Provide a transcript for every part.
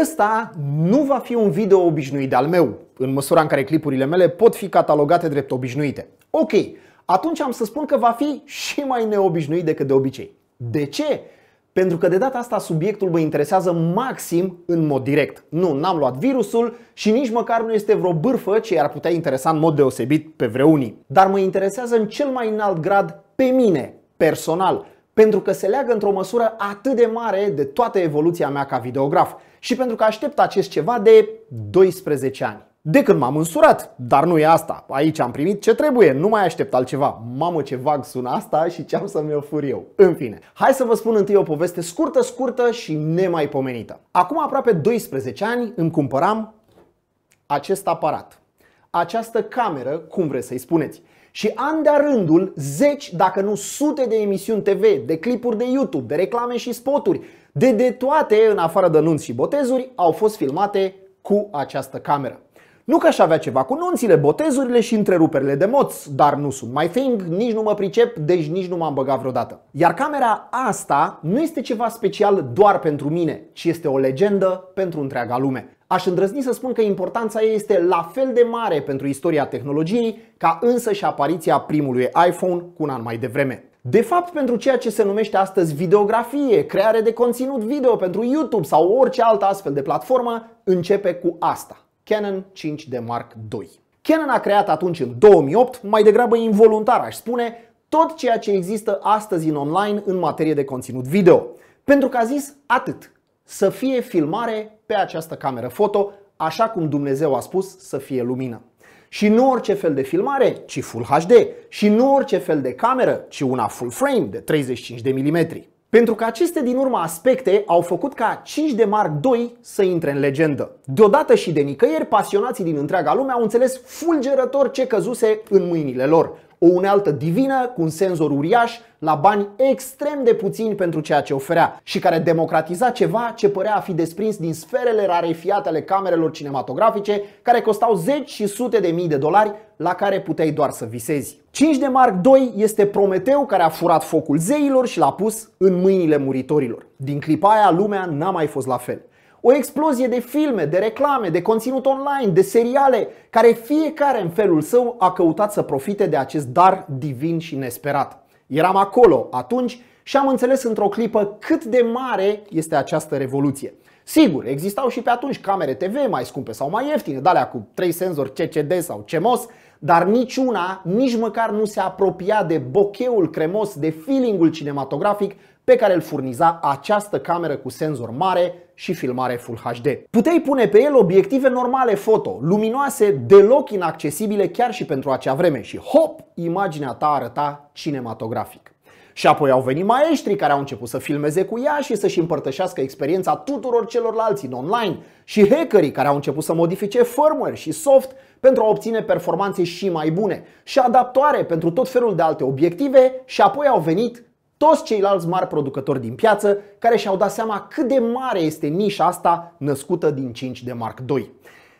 Ăsta nu va fi un video obișnuit al meu, în măsura în care clipurile mele pot fi catalogate drept obișnuite. Ok, atunci am să spun că va fi și mai neobișnuit decât de obicei. De ce? Pentru că de data asta subiectul mă interesează maxim în mod direct. Nu, n-am luat virusul și nici măcar nu este vreo bârfă ce ar putea interesa în mod deosebit pe vreunii. Dar mă interesează în cel mai înalt grad pe mine, personal, pentru că se leagă într-o măsură atât de mare de toată evoluția mea ca videograf și pentru că aștept acest ceva de 12 ani. De când m-am însurat, dar nu e asta. Aici am primit ce trebuie, nu mai aștept altceva. Mamă ce vag sună asta și ce am să-mi ofur eu. În fine, hai să vă spun întâi o poveste scurtă, scurtă și nemaipomenită. Acum aproape 12 ani îmi cumpăram acest aparat. Această cameră, cum vreți să-i spuneți. Și an de rândul, zeci, dacă nu sute de emisiuni TV, de clipuri de YouTube, de reclame și spoturi, de de toate, în afară de nunți și botezuri, au fost filmate cu această cameră. Nu că aș avea ceva cu nunțile, botezurile și întreruperile de moți, dar nu sunt mai thing, nici nu mă pricep, deci nici nu m-am băgat vreodată. Iar camera asta nu este ceva special doar pentru mine, ci este o legendă pentru întreaga lume. Aș îndrăzni să spun că importanța ei este la fel de mare pentru istoria tehnologiei ca însă și apariția primului iPhone cu un an mai devreme. De fapt, pentru ceea ce se numește astăzi videografie, creare de conținut video pentru YouTube sau orice altă astfel de platformă, începe cu asta, Canon 5 d Mark II. Canon a creat atunci în 2008, mai degrabă involuntar aș spune, tot ceea ce există astăzi în online în materie de conținut video. Pentru că a zis atât, să fie filmare pe această cameră foto, așa cum Dumnezeu a spus să fie lumină. Și nu orice fel de filmare, ci Full HD. Și nu orice fel de cameră, ci una full frame de 35 de mm. Pentru că aceste din urmă aspecte au făcut ca 5 de Mark II să intre în legendă. Deodată și de nicăieri, pasionații din întreaga lume au înțeles fulgerător ce căzuse în mâinile lor o unealtă divină cu un senzor uriaș la bani extrem de puțini pentru ceea ce oferea și care democratiza ceva ce părea a fi desprins din sferele rarefiate ale camerelor cinematografice care costau zeci și sute de mii de dolari la care puteai doar să visezi. 5 de Mark II este Prometeu care a furat focul zeilor și l-a pus în mâinile muritorilor. Din clipa aia lumea n-a mai fost la fel. O explozie de filme, de reclame, de conținut online, de seriale, care fiecare în felul său a căutat să profite de acest dar divin și nesperat. Eram acolo atunci și am înțeles într-o clipă cât de mare este această revoluție. Sigur, existau și pe atunci camere TV mai scumpe sau mai ieftine, dalea cu 3 senzori CCD sau CMOS, dar niciuna nici măcar nu se apropia de bocheul cremos, de feelingul cinematografic pe care îl furniza această cameră cu senzor mare și filmare Full HD. Puteai pune pe el obiective normale foto, luminoase, deloc inaccesibile chiar și pentru acea vreme și hop, imaginea ta arăta cinematografic. Și apoi au venit maestri care au început să filmeze cu ea și să-și împărtășească experiența tuturor celorlalți în online și hackerii care au început să modifice firmware și soft pentru a obține performanțe și mai bune și adaptoare pentru tot felul de alte obiective și apoi au venit toți ceilalți mari producători din piață care și-au dat seama cât de mare este nișa asta născută din 5 de Mark II.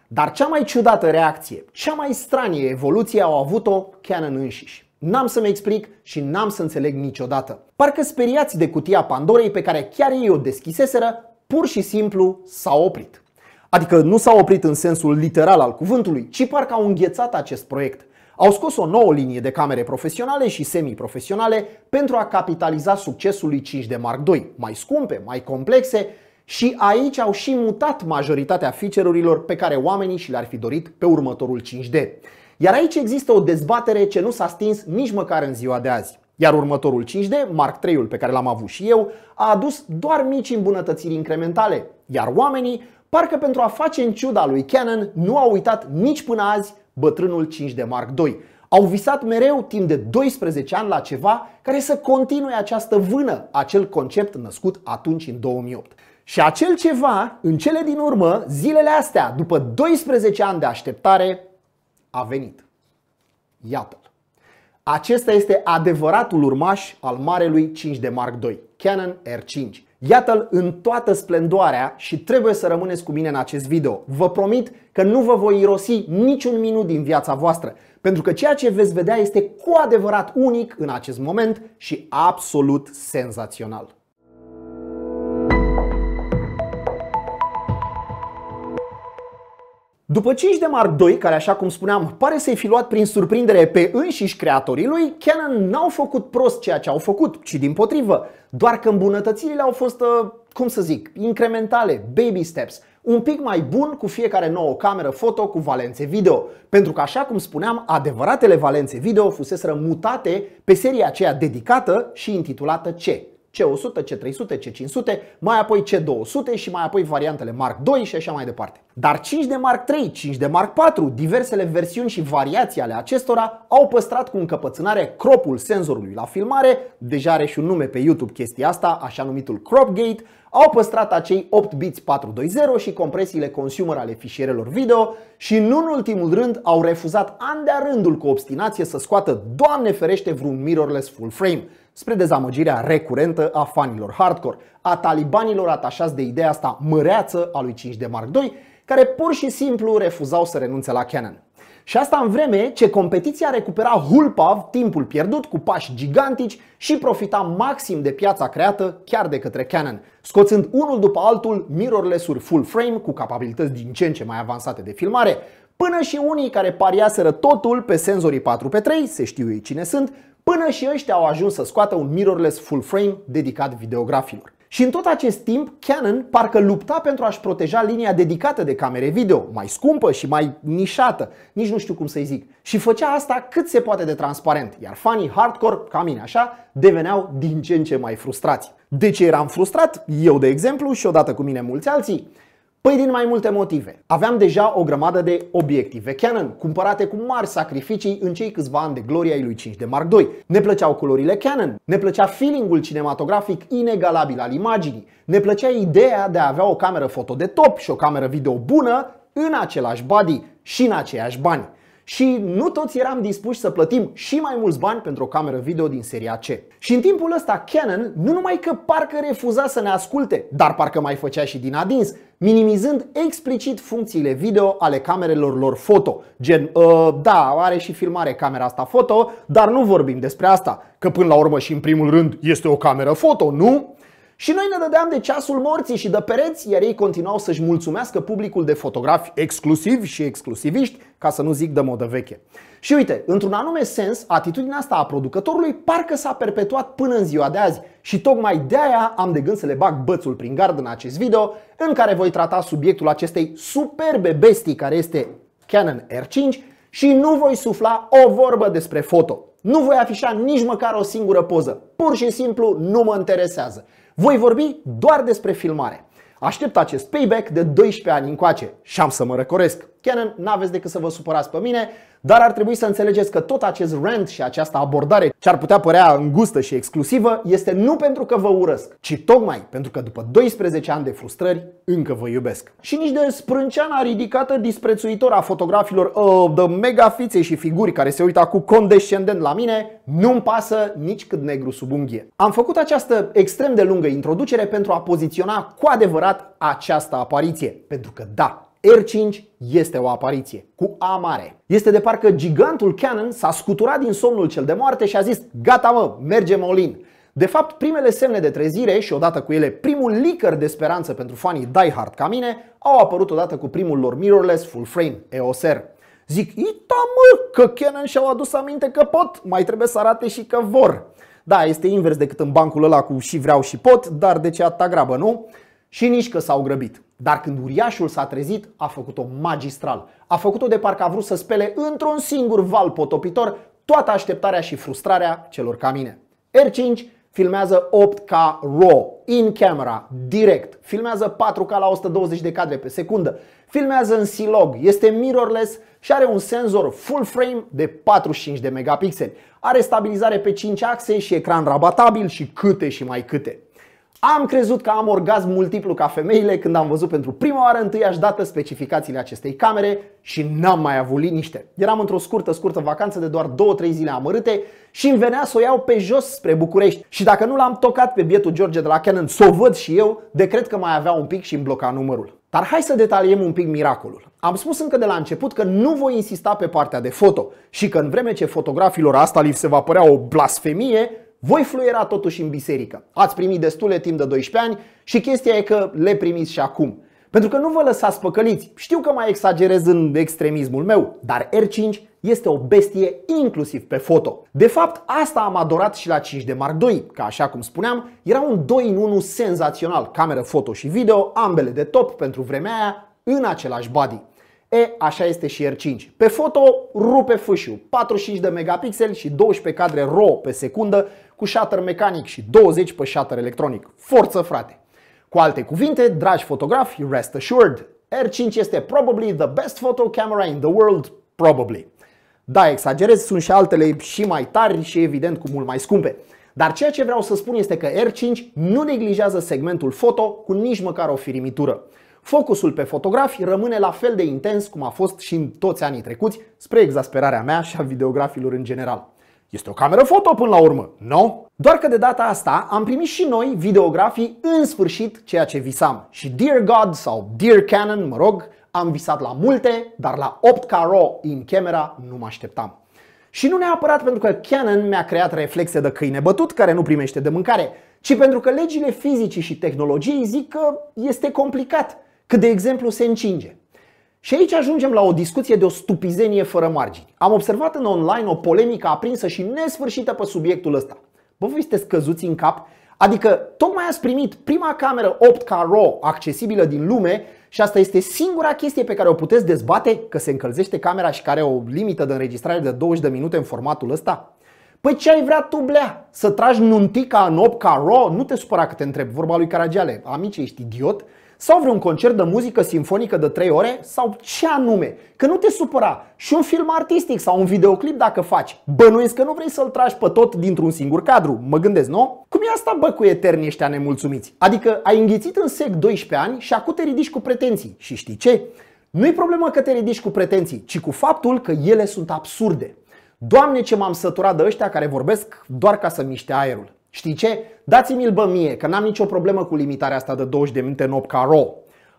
Dar cea mai ciudată reacție, cea mai stranie evoluție au avut-o Canon înșiși. N-am să-mi explic și n-am să înțeleg niciodată. Parcă speriați de cutia Pandorei pe care chiar ei o deschiseseră, pur și simplu s-au oprit. Adică nu s-au oprit în sensul literal al cuvântului, ci parcă au înghețat acest proiect au scos o nouă linie de camere profesionale și semi-profesionale pentru a capitaliza succesul lui 5 de Mark II, mai scumpe, mai complexe și aici au și mutat majoritatea feature-urilor pe care oamenii și le-ar fi dorit pe următorul 5D. Iar aici există o dezbatere ce nu s-a stins nici măcar în ziua de azi. Iar următorul 5D, Mark III-ul pe care l-am avut și eu, a adus doar mici îmbunătățiri incrementale, iar oamenii, parcă pentru a face în ciuda lui Canon, nu au uitat nici până azi bătrânul 5 de Mark II. Au visat mereu timp de 12 ani la ceva care să continue această vână, acel concept născut atunci în 2008. Și acel ceva, în cele din urmă, zilele astea, după 12 ani de așteptare, a venit. Iată-l. Acesta este adevăratul urmaș al marelui 5 de Mark II, Canon R5. Iată-l în toată splendoarea și trebuie să rămâneți cu mine în acest video. Vă promit că nu vă voi irosi niciun minut din viața voastră, pentru că ceea ce veți vedea este cu adevărat unic în acest moment și absolut senzațional. După 5 de Mark II, care așa cum spuneam pare să-i fi luat prin surprindere pe înșiși creatorii lui, Canon n-au făcut prost ceea ce au făcut, ci din potrivă, doar că îmbunătățirile au fost, uh, cum să zic, incrementale, baby steps, un pic mai bun cu fiecare nouă cameră foto cu valențe video, pentru că așa cum spuneam, adevăratele valențe video fuseseră mutate pe seria aceea dedicată și intitulată C, C100, C300, C500, mai apoi C200 și mai apoi variantele Mark II și așa mai departe. Dar 5 de Mark 3, 5 de Mark 4, diversele versiuni și variații ale acestora au păstrat cu încăpățânare cropul senzorului la filmare, deja are și un nume pe YouTube chestia asta, așa numitul CropGate, au păstrat acei 8 bits 420 și compresiile consumer ale fișierelor video și nu în ultimul rând au refuzat an de rândul cu obstinație să scoată, doamne ferește, vreun mirrorless full frame, spre dezamăgirea recurentă a fanilor hardcore a talibanilor atașați de ideea asta măreață a lui 5 de Mark II, care pur și simplu refuzau să renunțe la Canon. Și asta în vreme ce competiția recupera hulpav timpul pierdut cu pași gigantici și profita maxim de piața creată chiar de către Canon, scoțând unul după altul mirrorless-uri full frame cu capabilități din ce în ce mai avansate de filmare, până și unii care pariaseră totul pe senzorii 4x3, se știu ei cine sunt, până și ăștia au ajuns să scoată un mirrorless full frame dedicat videografilor. Și în tot acest timp, Canon parcă lupta pentru a-și proteja linia dedicată de camere video, mai scumpă și mai nișată, nici nu știu cum să-i zic. Și făcea asta cât se poate de transparent, iar fanii hardcore, ca mine așa, deveneau din ce în ce mai frustrați. De ce eram frustrat? Eu, de exemplu, și odată cu mine mulți alții. Păi din mai multe motive. Aveam deja o grămadă de obiective Canon, cumpărate cu mari sacrificii în cei câțiva ani de gloria lui 5 de Mark II. Ne plăceau culorile Canon, ne plăcea feelingul cinematografic inegalabil al imaginii, ne plăcea ideea de a avea o cameră foto de top și o cameră video bună în același body și în aceiași bani și nu toți eram dispuși să plătim și mai mulți bani pentru o cameră video din seria C. Și în timpul ăsta Canon nu numai că parcă refuza să ne asculte, dar parcă mai făcea și din adins, minimizând explicit funcțiile video ale camerelor lor foto. Gen, uh, da, are și filmare camera asta foto, dar nu vorbim despre asta, că până la urmă și în primul rând este o cameră foto, nu? Și noi ne dădeam de ceasul morții și de pereți, iar ei continuau să-și mulțumească publicul de fotografi exclusivi și exclusiviști, ca să nu zic de modă veche. Și uite, într-un anume sens, atitudinea asta a producătorului parcă s-a perpetuat până în ziua de azi și tocmai de aia am de gând să le bag bățul prin gard în acest video în care voi trata subiectul acestei superbe bestii care este Canon R5 și nu voi sufla o vorbă despre foto. Nu voi afișa nici măcar o singură poză. Pur și simplu nu mă interesează. Voi vorbi doar despre filmare. Aștept acest payback de 12 ani încoace și am să mă răcoresc. Canon, n-aveți decât să vă supărați pe mine, dar ar trebui să înțelegeți că tot acest rant și această abordare ce ar putea părea îngustă și exclusivă este nu pentru că vă urăsc, ci tocmai pentru că după 12 ani de frustrări încă vă iubesc. Și nici de sprânceana ridicată disprețuitor a fotografilor uh, de mega fițe și figuri care se uită cu condescendent la mine, nu-mi pasă nici cât negru sub unghie. Am făcut această extrem de lungă introducere pentru a poziționa cu adevărat această apariție, pentru că da, R5 este o apariție, cu A mare. Este de parcă gigantul Canon s-a scuturat din somnul cel de moarte și a zis gata mă, mergem all in. De fapt, primele semne de trezire și odată cu ele primul licăr de speranță pentru fanii Die Hard ca mine au apărut odată cu primul lor mirrorless full frame EOS R. Zic, ita mă, că Canon și-au adus aminte că pot, mai trebuie să arate și că vor. Da, este invers decât în bancul ăla cu și vreau și pot, dar de ce atâta grabă, nu? Și nici că s-au grăbit. Dar când uriașul s-a trezit, a făcut-o magistral. A făcut-o de parcă a vrut să spele într-un singur val potopitor toată așteptarea și frustrarea celor ca mine. R5 filmează 8K RAW, in camera, direct, filmează 4K la 120 de cadre pe secundă, filmează în silog, este mirrorless și are un senzor full frame de 45 de megapixeli. Are stabilizare pe 5 axe și ecran rabatabil și câte și mai câte. Am crezut că am orgasm multiplu ca femeile când am văzut pentru prima oară întâiași dată specificațiile acestei camere și n-am mai avut liniște. Eram într-o scurtă, scurtă vacanță de doar 2-3 zile amărâte și îmi venea să o iau pe jos spre București. Și dacă nu l-am tocat pe bietul George de la Canon să o văd și eu, de cred că mai avea un pic și îmi bloca numărul. Dar hai să detaliem un pic miracolul. Am spus încă de la început că nu voi insista pe partea de foto și că în vreme ce fotografilor asta li se va părea o blasfemie, voi fluiera totuși în biserică. Ați primit destule timp de 12 ani și chestia e că le primiți și acum. Pentru că nu vă lăsați păcăliți. Știu că mai exagerez în extremismul meu, dar R5 este o bestie inclusiv pe foto. De fapt, asta am adorat și la 5 de Mark II, că așa cum spuneam, era un 2 în 1 senzațional, cameră foto și video, ambele de top pentru vremea aia, în același body. E, așa este și R5. Pe foto rupe fâșiu, 45 de megapixeli și 12 cadre RAW pe secundă cu shutter mecanic și 20 pe shutter electronic. Forță frate! Cu alte cuvinte, dragi fotografi, rest assured, R5 este probably the best photo camera in the world, probably. Da, exagerez, sunt și altele și mai tari și evident cu mult mai scumpe. Dar ceea ce vreau să spun este că R5 nu neglijează segmentul foto cu nici măcar o firimitură. Focusul pe fotografi rămâne la fel de intens cum a fost și în toți anii trecuți, spre exasperarea mea și a videografilor în general. Este o cameră foto până la urmă, nu? Doar că de data asta am primit și noi videografii în sfârșit ceea ce visam. Și Dear God sau Dear Canon, mă rog, am visat la multe, dar la 8K RAW în camera nu mă așteptam. Și nu neapărat pentru că Canon mi-a creat reflexe de câine bătut care nu primește de mâncare, ci pentru că legile fizicii și tehnologiei zic că este complicat cât de exemplu se încinge. Și aici ajungem la o discuție de o stupizenie fără margini. Am observat în online o polemică aprinsă și nesfârșită pe subiectul ăsta. Bă, voi sunteți căzuți în cap? Adică tocmai ați primit prima cameră 8K RAW accesibilă din lume și asta este singura chestie pe care o puteți dezbate, că se încălzește camera și care are o limită de înregistrare de 20 de minute în formatul ăsta? Păi ce ai vrea tu, blea? Să tragi nuntica în 8K RAW? Nu te supăra că te întreb, vorba lui Caragiale, amice, ești idiot? sau vreun concert de muzică simfonică de 3 ore sau ce anume. Că nu te supăra și un film artistic sau un videoclip dacă faci. Bănuiesc că nu vrei să-l tragi pe tot dintr-un singur cadru, mă gândesc, nu? Cum e asta bă cu eternii ăștia nemulțumiți? Adică ai înghițit în sec 12 ani și acum te ridici cu pretenții. Și știi ce? Nu-i problemă că te ridici cu pretenții, ci cu faptul că ele sunt absurde. Doamne ce m-am săturat de ăștia care vorbesc doar ca să miște aerul. Știi ce? Dați-mi-l bă mie, că n-am nicio problemă cu limitarea asta de 20 de minute în 8 caro.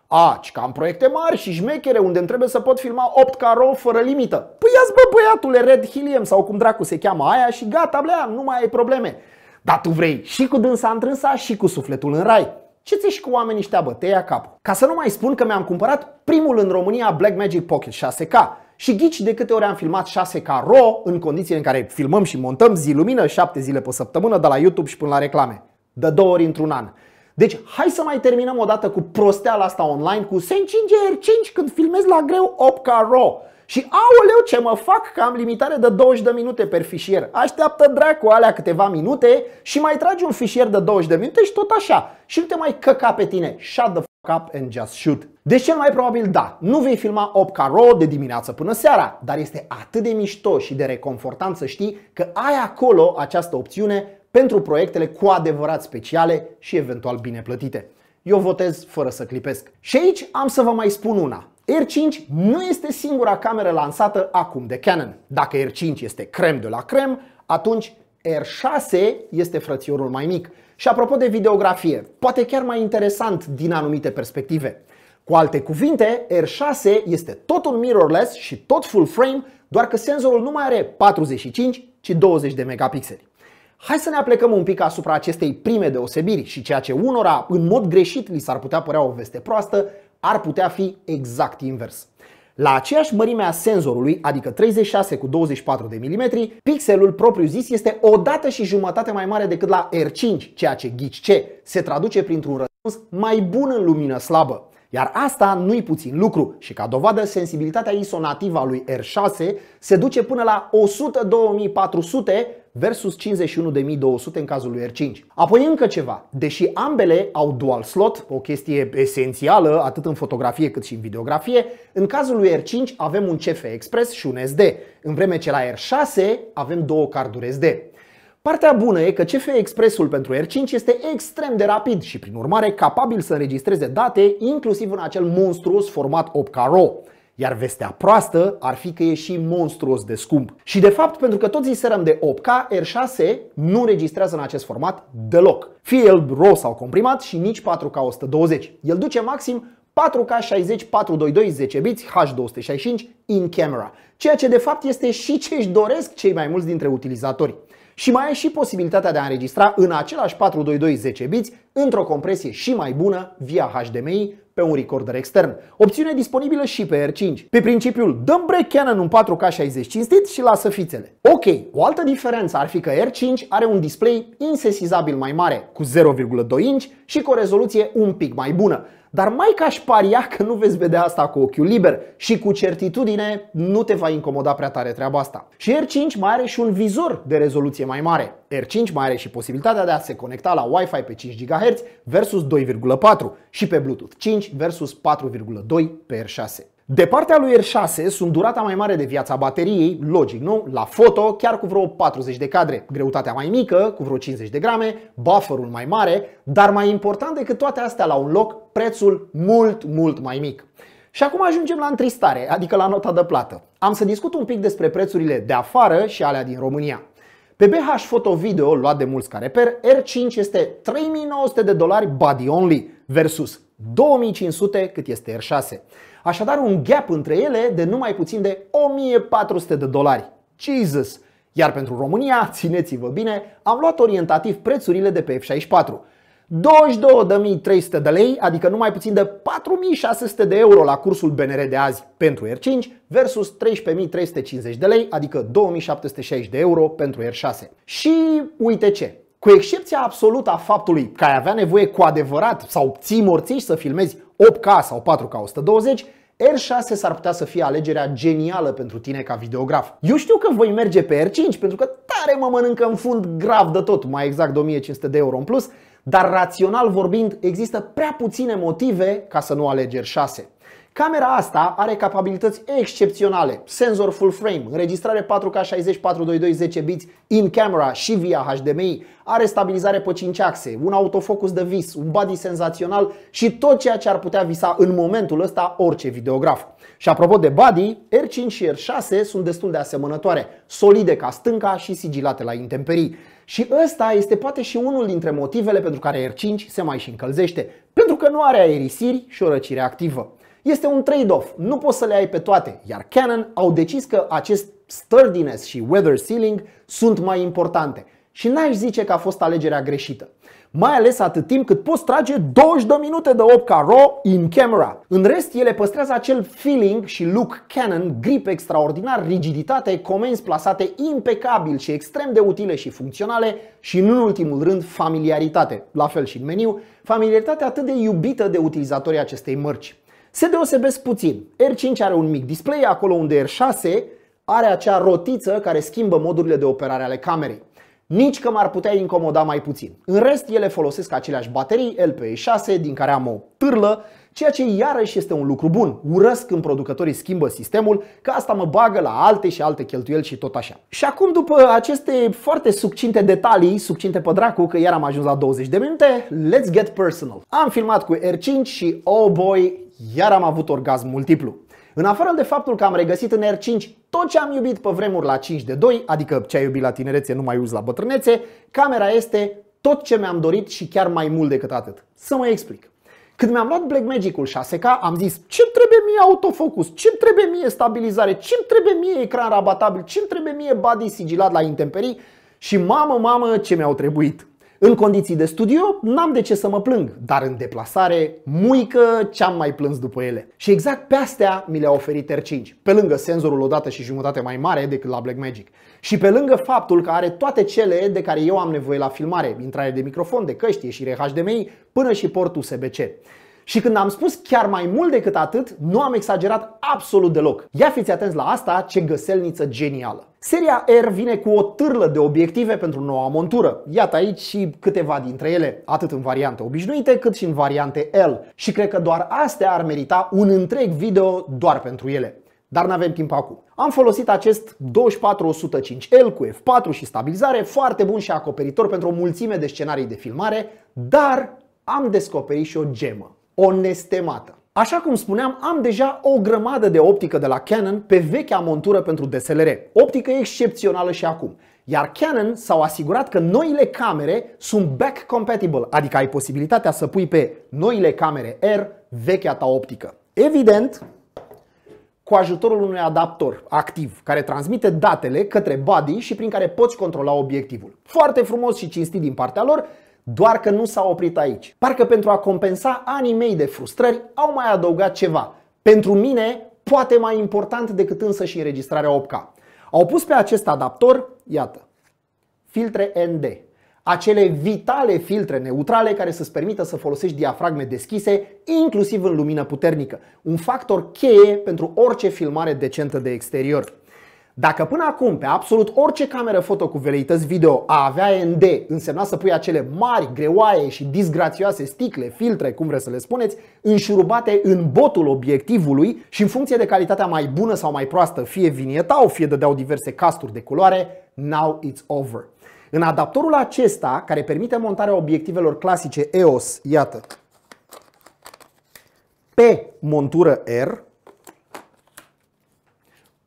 Aci, că am proiecte mari și șmechere unde îmi trebuie să pot filma 8 caro fără limită. Păi ia bă băiatule Red Helium sau cum dracu se cheamă aia și gata blea, nu mai ai probleme. Dar tu vrei și cu dânsa întrânsa și cu sufletul în rai. Ce ți cu oamenii ăștia bă, te ia capul. Ca să nu mai spun că mi-am cumpărat primul în România Blackmagic Pocket 6K și ghici de câte ori am filmat 6K RAW în condițiile în care filmăm și montăm zi lumină, 7 zile pe săptămână, de la YouTube și până la reclame. De două ori într-un an. Deci hai să mai terminăm o dată cu prosteala asta online cu Sencinger 5 când filmez la greu 8K RAW și aoleu ce mă fac că am limitare de 20 de minute per fișier. Așteaptă dracu alea câteva minute și mai tragi un fișier de 20 de minute și tot așa. Și nu te mai căca pe tine. Shut the fuck up and just shoot. Deci cel mai probabil da, nu vei filma 8 RAW de dimineață până seara, dar este atât de mișto și de reconfortant să știi că ai acolo această opțiune pentru proiectele cu adevărat speciale și eventual bine plătite. Eu votez fără să clipesc. Și aici am să vă mai spun una. R5 nu este singura cameră lansată acum de Canon. Dacă R5 este crem de la crem, atunci R6 este frățiorul mai mic. Și apropo de videografie, poate chiar mai interesant din anumite perspective. Cu alte cuvinte, R6 este tot un mirrorless și tot full frame, doar că senzorul nu mai are 45, ci 20 de megapixeli. Hai să ne aplecăm un pic asupra acestei prime deosebiri și ceea ce unora, în mod greșit, li s-ar putea părea o veste proastă, ar putea fi exact invers. La aceeași mărime a senzorului, adică 36 cu 24 de mm, pixelul propriu-zis este o dată și jumătate mai mare decât la R5, ceea ce ghici ce se traduce printr-un răspuns mai bun în lumină slabă. Iar asta nu-i puțin lucru și ca dovadă sensibilitatea nativă a lui R6 se duce până la 102.400 versus 51.200 în cazul lui R5. Apoi încă ceva, deși ambele au dual slot, o chestie esențială atât în fotografie cât și în videografie, în cazul lui R5 avem un CF Express și un SD, în vreme ce la R6 avem două carduri SD. Partea bună e că CFE Expressul pentru R5 este extrem de rapid și prin urmare capabil să înregistreze date inclusiv în acel monstruos format 8K RAW. Iar vestea proastă ar fi că e și monstruos de scump. Și de fapt, pentru că toți serăm de 8K, R6 nu registrează în acest format deloc. Fie el RAW sau comprimat și nici 4K 120. El duce maxim 4K 60 422 10 bits H265 in camera, ceea ce de fapt este și ce își doresc cei mai mulți dintre utilizatori. Și mai ai și posibilitatea de a înregistra în același 422 10 biți într-o compresie și mai bună via HDMI pe un recorder extern. Opțiune disponibilă și pe R5. Pe principiul dăm break Canon în 4K 60 cinstit și lasă fițele. Ok, o altă diferență ar fi că R5 are un display insesizabil mai mare cu 0,2 inch și cu o rezoluție un pic mai bună. Dar mai ca aș paria că nu veți vedea asta cu ochiul liber și cu certitudine nu te va incomoda prea tare treaba asta. Și R5 mai are și un vizor de rezoluție mai mare. R5 mai are și posibilitatea de a se conecta la Wi-Fi pe 5 GHz versus 2,4 și pe Bluetooth 5 versus 4,2 pe R6. De partea lui R6 sunt durata mai mare de viața bateriei, logic, nu? La foto chiar cu vreo 40 de cadre, greutatea mai mică, cu vreo 50 de grame, bufferul mai mare, dar mai important decât toate astea la un loc, prețul mult, mult mai mic. Și acum ajungem la întristare, adică la nota de plată. Am să discut un pic despre prețurile de afară și alea din România. Pe BH Photo Video, luat de mulți care reper, R5 este 3900 de dolari body only versus 2500 cât este R6. Așadar, un gap între ele de numai puțin de 1400 de dolari. Jesus! Iar pentru România, țineți-vă bine, am luat orientativ prețurile de pe F64. 22.300 de lei, adică numai puțin de 4.600 de euro la cursul BNR de azi pentru R5 versus 13.350 de lei, adică 2.760 de euro pentru R6. Și uite ce, cu excepția absolută a faptului că ai avea nevoie cu adevărat sau ții morțiși să filmezi 8K sau 4K 120, R6 s-ar putea să fie alegerea genială pentru tine ca videograf. Eu știu că voi merge pe R5 pentru că tare mă mănâncă în fund grav de tot, mai exact de 1500 de euro în plus, dar rațional vorbind există prea puține motive ca să nu alegi R6. Camera asta are capabilități excepționale, senzor full frame, înregistrare 4K 60 10 bits in camera și via HDMI, are stabilizare pe 5 axe, un autofocus de vis, un body senzațional și tot ceea ce ar putea visa în momentul ăsta orice videograf. Și apropo de body, R5 și R6 sunt destul de asemănătoare, solide ca stânca și sigilate la intemperii. Și ăsta este poate și unul dintre motivele pentru care R5 se mai și încălzește, pentru că nu are aerisiri și o răcire activă. Este un trade-off, nu poți să le ai pe toate, iar Canon au decis că acest sturdiness și weather sealing sunt mai importante. Și n-aș zice că a fost alegerea greșită. Mai ales atât timp cât poți trage 20 de minute de 8K RAW in camera. În rest, ele păstrează acel feeling și look Canon, grip extraordinar, rigiditate, comenzi plasate impecabil și extrem de utile și funcționale și, în ultimul rând, familiaritate. La fel și în meniu, familiaritate atât de iubită de utilizatorii acestei mărci se deosebesc puțin. R5 are un mic display, acolo unde R6 are acea rotiță care schimbă modurile de operare ale camerei. Nici că m-ar putea incomoda mai puțin. În rest, ele folosesc aceleași baterii LPE6, din care am o târlă, ceea ce iarăși este un lucru bun. Urăsc când producătorii schimbă sistemul, că asta mă bagă la alte și alte cheltuieli și tot așa. Și acum, după aceste foarte succinte detalii, succinte pe dracu, că iar am ajuns la 20 de minute, let's get personal. Am filmat cu R5 și oh boy, iar am avut orgasm multiplu. În afară de faptul că am regăsit în R5 tot ce am iubit pe vremuri la 5 de 2, adică ce ai iubit la tinerețe nu mai uzi la bătrânețe, camera este tot ce mi-am dorit și chiar mai mult decât atât. Să mă explic. Când mi-am luat Blackmagic-ul 6K, am zis ce trebuie mie autofocus, ce trebuie mie stabilizare, ce trebuie mie ecran rabatabil, ce trebuie mie body sigilat la intemperii și mamă, mamă ce mi-au trebuit. În condiții de studio n-am de ce să mă plâng, dar în deplasare muică ce-am mai plâns după ele. Și exact pe astea mi le-a oferit R5, pe lângă senzorul odată și jumătate mai mare decât la Blackmagic. Și pe lângă faptul că are toate cele de care eu am nevoie la filmare, intrare de microfon, de căști, ieșire HDMI, până și port USB-C. Și când am spus chiar mai mult decât atât, nu am exagerat absolut deloc. Ia fiți atenți la asta, ce găselniță genială! Seria R vine cu o târlă de obiective pentru noua montură. Iată aici și câteva dintre ele, atât în variante obișnuite cât și în variante L. Și cred că doar astea ar merita un întreg video doar pentru ele. Dar nu avem timp acum. Am folosit acest 24105 l cu F4 și stabilizare, foarte bun și acoperitor pentru o mulțime de scenarii de filmare, dar am descoperit și o gemă nestemată. Așa cum spuneam, am deja o grămadă de optică de la Canon pe vechea montură pentru DSLR. Optică excepțională și acum. Iar Canon s-au asigurat că noile camere sunt back compatible, adică ai posibilitatea să pui pe noile camere R vechea ta optică. Evident, cu ajutorul unui adaptor activ care transmite datele către body și prin care poți controla obiectivul. Foarte frumos și cinstit din partea lor, doar că nu s-a oprit aici. Parcă pentru a compensa anii mei de frustrări au mai adăugat ceva. Pentru mine, poate mai important decât însă și înregistrarea 8K. Au pus pe acest adaptor, iată, filtre ND. Acele vitale filtre neutrale care să-ți permită să folosești diafragme deschise, inclusiv în lumină puternică. Un factor cheie pentru orice filmare decentă de exterior. Dacă până acum pe absolut orice cameră foto cu veleități video a avea ND însemna să pui acele mari, greoaie și disgrațioase sticle, filtre, cum vreți să le spuneți, înșurubate în botul obiectivului și în funcție de calitatea mai bună sau mai proastă, fie vinietau, fie dădeau diverse casturi de culoare, now it's over. În adaptorul acesta, care permite montarea obiectivelor clasice EOS, iată, pe montură R,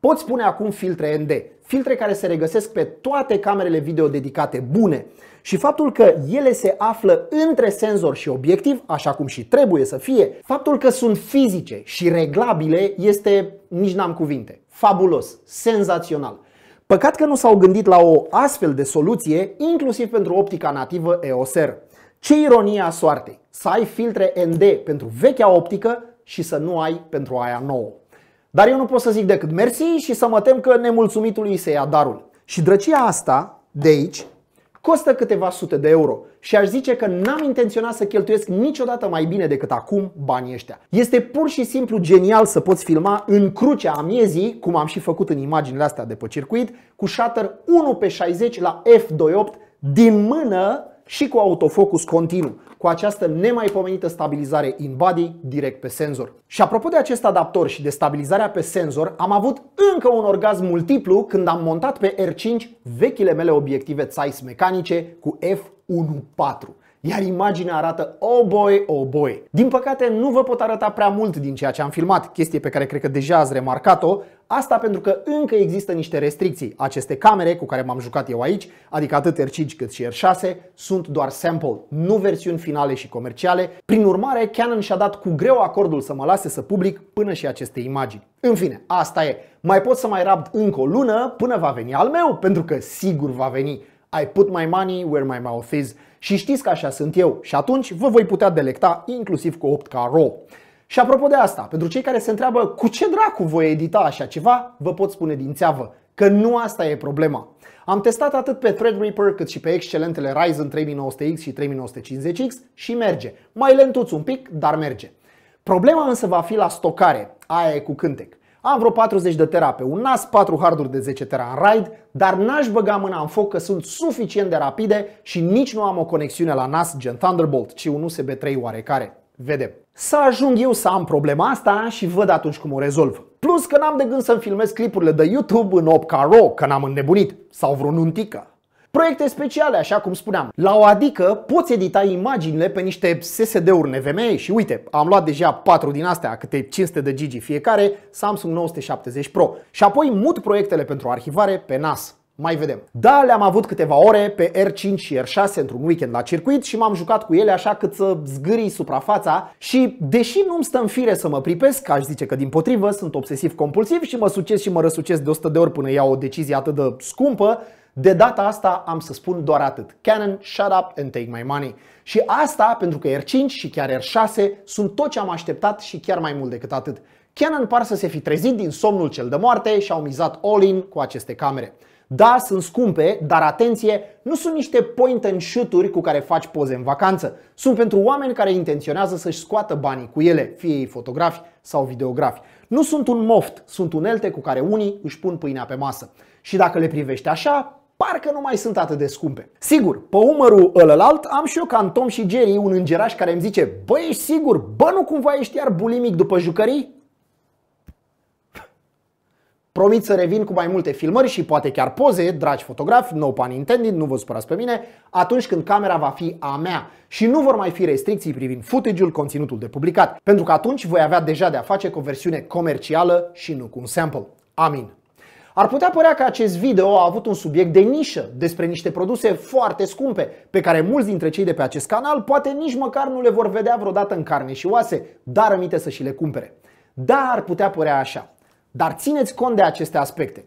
Poți pune acum filtre ND, filtre care se regăsesc pe toate camerele video dedicate bune și faptul că ele se află între senzor și obiectiv, așa cum și trebuie să fie, faptul că sunt fizice și reglabile este, nici n-am cuvinte, fabulos, senzațional. Păcat că nu s-au gândit la o astfel de soluție, inclusiv pentru optica nativă EOSR. Ce ironie a soartei! Să ai filtre ND pentru vechea optică și să nu ai pentru aia nouă. Dar eu nu pot să zic decât mersi și să mă tem că nemulțumitului se ia darul. Și drăcia asta de aici costă câteva sute de euro și aș zice că n-am intenționat să cheltuiesc niciodată mai bine decât acum banii ăștia. Este pur și simplu genial să poți filma în crucea amiezii, cum am și făcut în imaginile astea de pe circuit, cu shutter 1 pe 60 la f28 din mână și cu autofocus continuu, cu această nemaipomenită stabilizare in body direct pe senzor. Și apropo de acest adaptor și de stabilizarea pe senzor, am avut încă un orgasm multiplu când am montat pe R5 vechile mele obiective Zeiss mecanice cu f1.4 iar imaginea arată oh boy, oh boy. Din păcate nu vă pot arăta prea mult din ceea ce am filmat, chestie pe care cred că deja ați remarcat-o, asta pentru că încă există niște restricții. Aceste camere cu care m-am jucat eu aici, adică atât R5 cât și R6, sunt doar sample, nu versiuni finale și comerciale, prin urmare Canon și-a dat cu greu acordul să mă lase să public până și aceste imagini. În fine, asta e. Mai pot să mai rabd încă o lună până va veni al meu, pentru că sigur va veni. I put my money where my mouth is. Și știți că așa sunt eu și atunci vă voi putea delecta inclusiv cu 8K RAW. Și apropo de asta, pentru cei care se întreabă cu ce dracu voi edita așa ceva, vă pot spune din țeavă că nu asta e problema. Am testat atât pe Threadripper cât și pe excelentele Ryzen 3900X și 3950X și merge. Mai lentuț un pic, dar merge. Problema însă va fi la stocare, aia e cu cântec. Am vreo 40 de tera pe un nas, 4 harduri de 10 tera în ride, dar n-aș băga mâna în foc că sunt suficient de rapide și nici nu am o conexiune la nas gen Thunderbolt, ci un USB 3 oarecare. Vedem. Să ajung eu să am problema asta și văd atunci cum o rezolv. Plus că n-am de gând să-mi filmez clipurile de YouTube în 8K RAW, că n-am înnebunit, sau vreo nuntică. Proiecte speciale, așa cum spuneam. La o adică poți edita imaginile pe niște SSD-uri NVMe și uite, am luat deja 4 din astea, câte 500 de GB fiecare, Samsung 970 Pro. Și apoi mut proiectele pentru arhivare pe NAS. Mai vedem. Da, le-am avut câteva ore pe R5 și R6 într-un weekend la circuit și m-am jucat cu ele așa cât să zgârii suprafața și deși nu-mi stă în fire să mă pripesc, aș zice că din potrivă sunt obsesiv compulsiv și mă sucesc și mă răsucesc de 100 de ori până iau o decizie atât de scumpă, de data asta am să spun doar atât. Canon, shut up and take my money. Și asta pentru că R5 și chiar R6 sunt tot ce am așteptat și chiar mai mult decât atât. Canon par să se fi trezit din somnul cel de moarte și au mizat all-in cu aceste camere. Da, sunt scumpe, dar atenție, nu sunt niște point and shoot cu care faci poze în vacanță. Sunt pentru oameni care intenționează să-și scoată banii cu ele, fie ei fotografi sau videografi. Nu sunt un moft, sunt unelte cu care unii își pun pâinea pe masă. Și dacă le privești așa, parcă nu mai sunt atât de scumpe. Sigur, pe umărul ălălalt am și eu ca în Tom și Jerry un îngeraș care îmi zice Bă, ești sigur? Bă, nu cumva ești iar bulimic după jucării? Promit să revin cu mai multe filmări și poate chiar poze, dragi fotografi, no pun intended, nu vă supărați pe mine, atunci când camera va fi a mea și nu vor mai fi restricții privind footage-ul, conținutul de publicat, pentru că atunci voi avea deja de a face cu o versiune comercială și nu cu un sample. Amin. Ar putea părea că acest video a avut un subiect de nișă despre niște produse foarte scumpe pe care mulți dintre cei de pe acest canal poate nici măcar nu le vor vedea vreodată în carne și oase, dar aminte să și le cumpere. Da, ar putea părea așa. Dar țineți cont de aceste aspecte.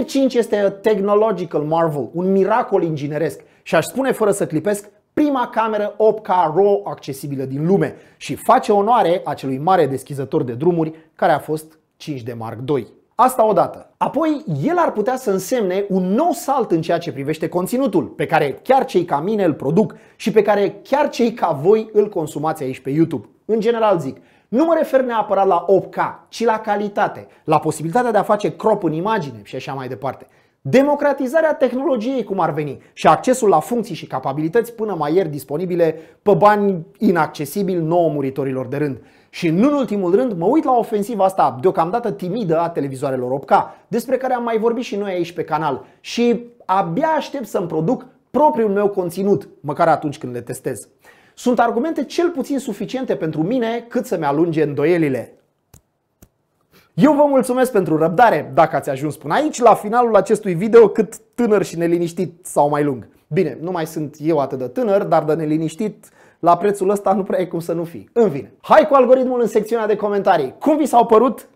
R5 este a technological marvel, un miracol ingineresc și aș spune fără să clipesc prima cameră 8K RAW accesibilă din lume și face onoare acelui mare deschizător de drumuri care a fost 5D Mark II. Asta odată. Apoi, el ar putea să însemne un nou salt în ceea ce privește conținutul, pe care chiar cei ca mine îl produc și pe care chiar cei ca voi îl consumați aici pe YouTube. În general zic, nu mă refer neapărat la 8K, ci la calitate, la posibilitatea de a face crop în imagine și așa mai departe. Democratizarea tehnologiei cum ar veni și accesul la funcții și capabilități până mai ieri disponibile pe bani inaccesibili nouă muritorilor de rând. Și nu în ultimul rând mă uit la ofensiva asta deocamdată timidă a televizoarelor 8K, despre care am mai vorbit și noi aici pe canal și abia aștept să-mi produc propriul meu conținut, măcar atunci când le testez. Sunt argumente cel puțin suficiente pentru mine cât să-mi alunge îndoielile. Eu vă mulțumesc pentru răbdare dacă ați ajuns până aici, la finalul acestui video cât tânăr și neliniștit sau mai lung. Bine, nu mai sunt eu atât de tânăr, dar de neliniștit la prețul ăsta nu prea e cum să nu fii. În fine. Hai cu algoritmul în secțiunea de comentarii. Cum vi s-au părut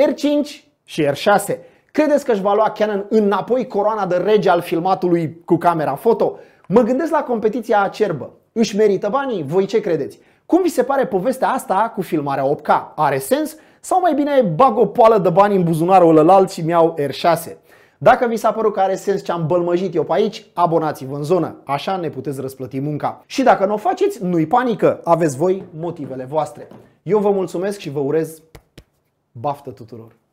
R5 și R6? Credeți că își va lua Canon înapoi coroana de rege al filmatului cu camera foto? Mă gândesc la competiția acerbă. Își merită banii? Voi ce credeți? Cum vi se pare povestea asta cu filmarea 8K? Are sens? Sau mai bine bag o poală de bani în buzunarul ălalt și mi-au R6? Dacă vi s-a părut că are sens ce am bălmăjit eu pe aici, abonați-vă în zonă, așa ne puteți răsplăti munca. Și dacă nu o faceți, nu-i panică, aveți voi motivele voastre. Eu vă mulțumesc și vă urez baftă tuturor!